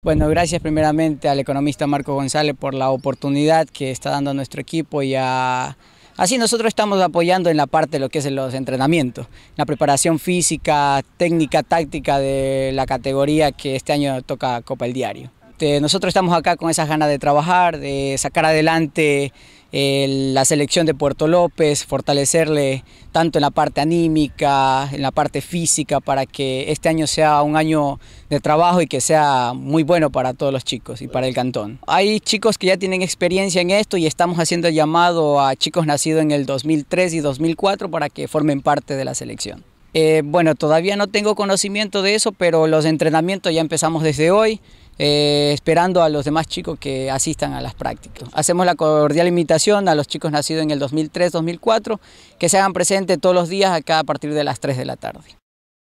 Bueno, gracias primeramente al economista Marco González por la oportunidad que está dando a nuestro equipo y a... Así nosotros estamos apoyando en la parte de lo que es los entrenamientos, la preparación física, técnica, táctica de la categoría que este año toca Copa el Diario. Este, nosotros estamos acá con esas ganas de trabajar, de sacar adelante eh, la selección de Puerto López, fortalecerle tanto en la parte anímica, en la parte física, para que este año sea un año de trabajo y que sea muy bueno para todos los chicos y para el cantón. Hay chicos que ya tienen experiencia en esto y estamos haciendo llamado a chicos nacidos en el 2003 y 2004 para que formen parte de la selección. Eh, bueno, todavía no tengo conocimiento de eso, pero los entrenamientos ya empezamos desde hoy, eh, esperando a los demás chicos que asistan a las prácticas. Hacemos la cordial invitación a los chicos nacidos en el 2003-2004 que se hagan presentes todos los días acá a partir de las 3 de la tarde.